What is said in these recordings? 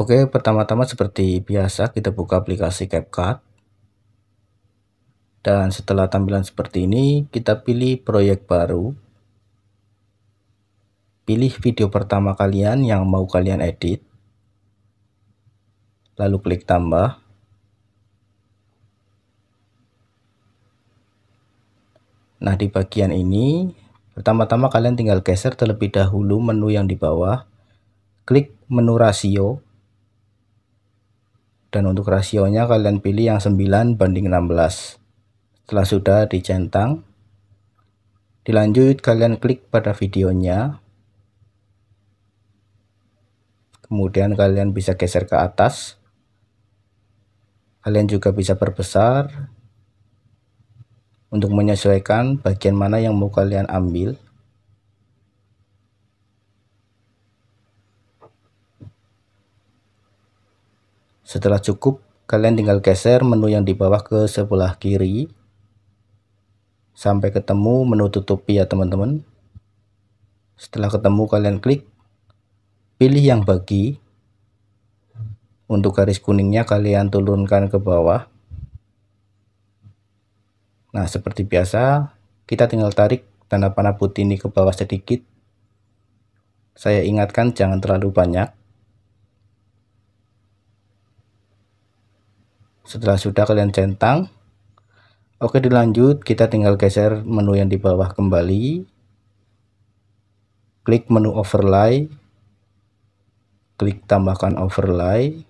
Oke, pertama-tama seperti biasa kita buka aplikasi CapCut. Dan setelah tampilan seperti ini, kita pilih proyek baru. Pilih video pertama kalian yang mau kalian edit. Lalu klik tambah. Nah, di bagian ini, pertama-tama kalian tinggal geser terlebih dahulu menu yang di bawah. Klik menu rasio dan untuk rasionya kalian pilih yang 9 banding 16 setelah sudah dicentang dilanjut kalian klik pada videonya kemudian kalian bisa geser ke atas kalian juga bisa perbesar untuk menyesuaikan bagian mana yang mau kalian ambil Setelah cukup, kalian tinggal geser menu yang di bawah ke sebelah kiri sampai ketemu menu tutupi ya teman-teman. Setelah ketemu kalian klik pilih yang bagi. Untuk garis kuningnya kalian turunkan ke bawah. Nah, seperti biasa, kita tinggal tarik tanda panah putih ini ke bawah sedikit. Saya ingatkan jangan terlalu banyak. setelah sudah kalian centang oke dilanjut kita tinggal geser menu yang di bawah kembali klik menu overlay klik tambahkan overlay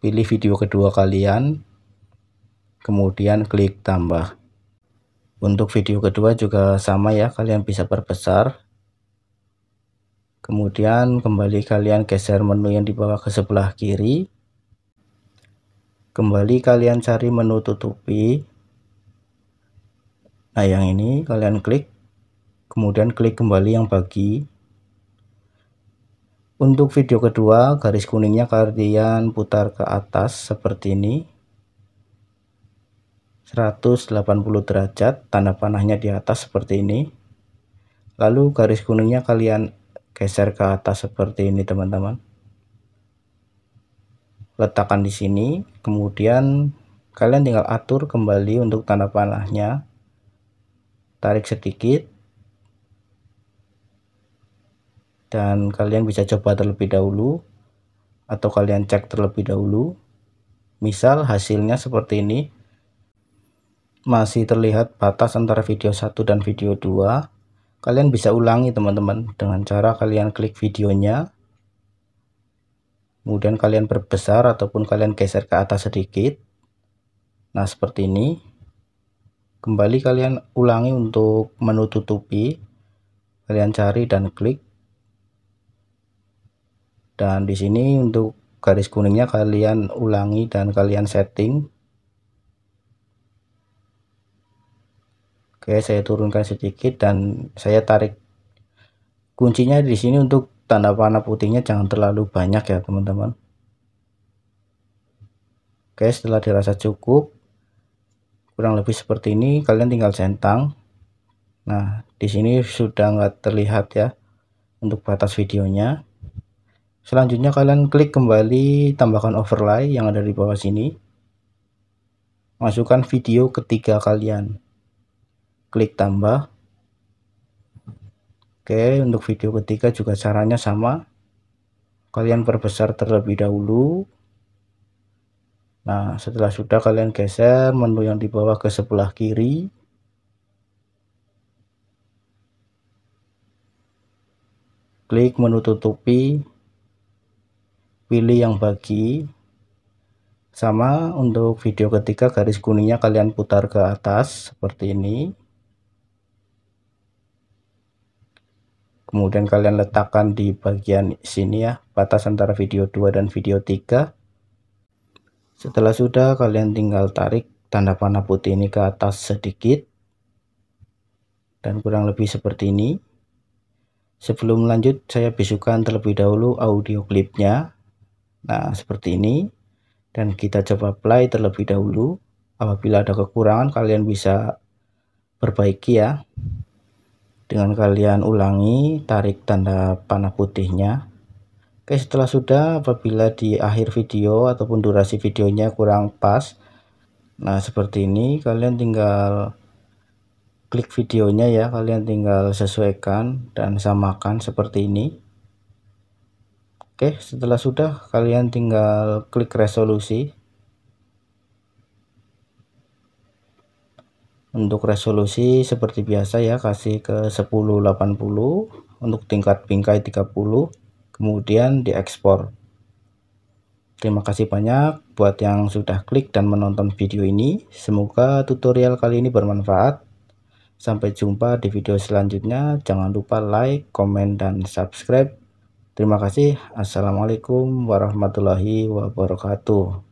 pilih video kedua kalian kemudian klik tambah untuk video kedua juga sama ya kalian bisa perbesar kemudian kembali kalian geser menu yang di bawah ke sebelah kiri kembali kalian cari menu tutupi nah yang ini kalian klik kemudian klik kembali yang bagi untuk video kedua garis kuningnya kalian putar ke atas seperti ini 180 derajat tanda panahnya di atas seperti ini lalu garis kuningnya kalian geser ke atas seperti ini teman-teman letakkan di sini kemudian kalian tinggal atur kembali untuk tanda panahnya tarik sedikit dan kalian bisa coba terlebih dahulu atau kalian cek terlebih dahulu misal hasilnya seperti ini masih terlihat batas antara video 1 dan video 2 kalian bisa ulangi teman-teman dengan cara kalian klik videonya kemudian kalian berbesar ataupun kalian geser ke atas sedikit nah seperti ini kembali kalian ulangi untuk menutupi kalian cari dan klik dan di sini untuk garis kuningnya kalian ulangi dan kalian setting oke saya turunkan sedikit dan saya tarik kuncinya di sini untuk tanda panah putihnya jangan terlalu banyak ya teman-teman oke setelah dirasa cukup kurang lebih seperti ini kalian tinggal centang nah di sini sudah nggak terlihat ya untuk batas videonya selanjutnya kalian klik kembali tambahkan overlay yang ada di bawah sini masukkan video ketiga kalian klik tambah Oke untuk video ketiga juga caranya sama kalian perbesar terlebih dahulu Nah setelah sudah kalian geser menu yang di bawah ke sebelah kiri klik menu tutupi pilih yang bagi sama untuk video ketiga garis kuningnya kalian putar ke atas seperti ini kemudian kalian letakkan di bagian sini ya batas antara video 2 dan video 3 setelah sudah kalian tinggal tarik tanda panah putih ini ke atas sedikit dan kurang lebih seperti ini sebelum lanjut saya bisukan terlebih dahulu audio klipnya nah seperti ini dan kita coba play terlebih dahulu apabila ada kekurangan kalian bisa perbaiki ya dengan kalian ulangi tarik tanda panah putihnya Oke setelah sudah apabila di akhir video ataupun durasi videonya kurang pas Nah seperti ini kalian tinggal klik videonya ya kalian tinggal sesuaikan dan samakan seperti ini Oke setelah sudah kalian tinggal klik resolusi untuk resolusi seperti biasa ya kasih ke 1080 untuk tingkat bingkai 30 kemudian diekspor terima kasih banyak buat yang sudah klik dan menonton video ini semoga tutorial kali ini bermanfaat sampai jumpa di video selanjutnya jangan lupa like komen dan subscribe terima kasih assalamualaikum warahmatullahi wabarakatuh